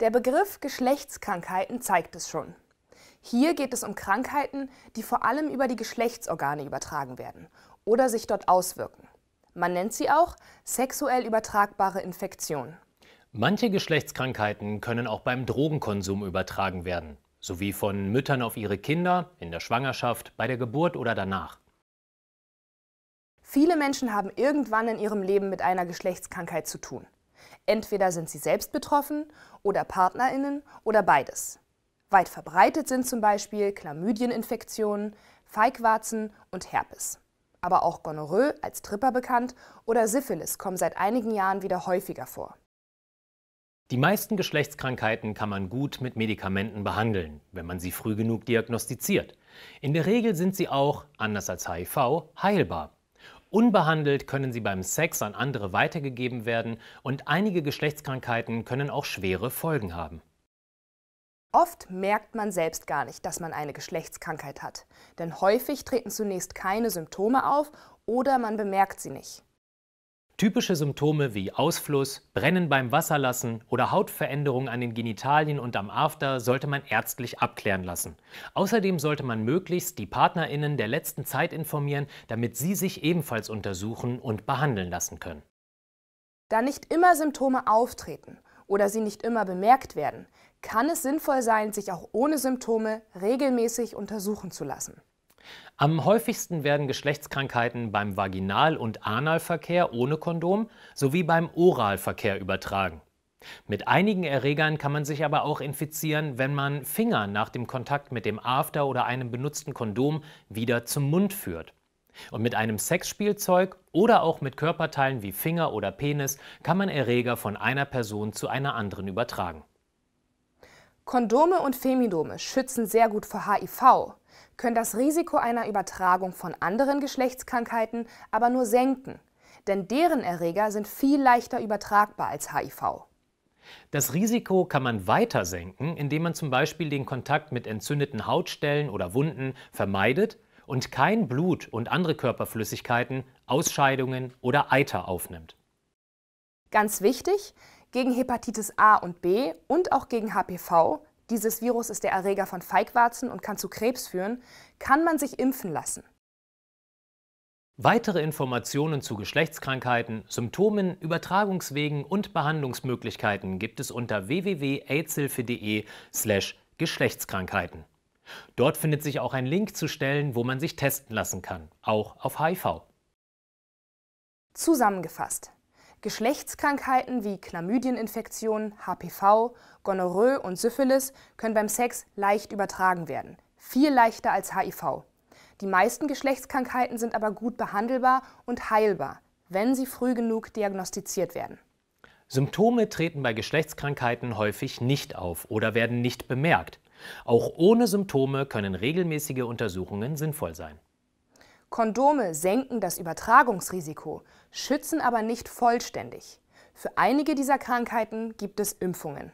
Der Begriff Geschlechtskrankheiten zeigt es schon. Hier geht es um Krankheiten, die vor allem über die Geschlechtsorgane übertragen werden oder sich dort auswirken. Man nennt sie auch sexuell übertragbare Infektionen. Manche Geschlechtskrankheiten können auch beim Drogenkonsum übertragen werden, sowie von Müttern auf ihre Kinder, in der Schwangerschaft, bei der Geburt oder danach. Viele Menschen haben irgendwann in ihrem Leben mit einer Geschlechtskrankheit zu tun. Entweder sind sie selbst betroffen oder Partnerinnen oder beides. Weit verbreitet sind zum Beispiel Chlamydieninfektionen, Feigwarzen und Herpes. Aber auch Gonorrhoe als Tripper bekannt oder Syphilis kommen seit einigen Jahren wieder häufiger vor. Die meisten Geschlechtskrankheiten kann man gut mit Medikamenten behandeln, wenn man sie früh genug diagnostiziert. In der Regel sind sie auch, anders als HIV, heilbar. Unbehandelt können sie beim Sex an andere weitergegeben werden und einige Geschlechtskrankheiten können auch schwere Folgen haben. Oft merkt man selbst gar nicht, dass man eine Geschlechtskrankheit hat, denn häufig treten zunächst keine Symptome auf oder man bemerkt sie nicht. Typische Symptome wie Ausfluss, Brennen beim Wasserlassen oder Hautveränderungen an den Genitalien und am After sollte man ärztlich abklären lassen. Außerdem sollte man möglichst die PartnerInnen der letzten Zeit informieren, damit sie sich ebenfalls untersuchen und behandeln lassen können. Da nicht immer Symptome auftreten oder sie nicht immer bemerkt werden, kann es sinnvoll sein, sich auch ohne Symptome regelmäßig untersuchen zu lassen. Am häufigsten werden Geschlechtskrankheiten beim Vaginal- und Analverkehr ohne Kondom sowie beim Oralverkehr übertragen. Mit einigen Erregern kann man sich aber auch infizieren, wenn man Finger nach dem Kontakt mit dem After oder einem benutzten Kondom wieder zum Mund führt. Und mit einem Sexspielzeug oder auch mit Körperteilen wie Finger oder Penis kann man Erreger von einer Person zu einer anderen übertragen. Kondome und Femidome schützen sehr gut vor HIV, können das Risiko einer Übertragung von anderen Geschlechtskrankheiten aber nur senken, denn deren Erreger sind viel leichter übertragbar als HIV. Das Risiko kann man weiter senken, indem man zum Beispiel den Kontakt mit entzündeten Hautstellen oder Wunden vermeidet und kein Blut und andere Körperflüssigkeiten, Ausscheidungen oder Eiter aufnimmt. Ganz wichtig, gegen Hepatitis A und B und auch gegen HPV dieses Virus ist der Erreger von Feigwarzen und kann zu Krebs führen, kann man sich impfen lassen. Weitere Informationen zu Geschlechtskrankheiten, Symptomen, Übertragungswegen und Behandlungsmöglichkeiten gibt es unter www.aidshilfe.de/geschlechtskrankheiten. Dort findet sich auch ein Link zu Stellen, wo man sich testen lassen kann, auch auf HIV. Zusammengefasst. Geschlechtskrankheiten wie Chlamydieninfektionen, HPV, Gonorrhoe und Syphilis können beim Sex leicht übertragen werden. Viel leichter als HIV. Die meisten Geschlechtskrankheiten sind aber gut behandelbar und heilbar, wenn sie früh genug diagnostiziert werden. Symptome treten bei Geschlechtskrankheiten häufig nicht auf oder werden nicht bemerkt. Auch ohne Symptome können regelmäßige Untersuchungen sinnvoll sein. Kondome senken das Übertragungsrisiko, schützen aber nicht vollständig. Für einige dieser Krankheiten gibt es Impfungen.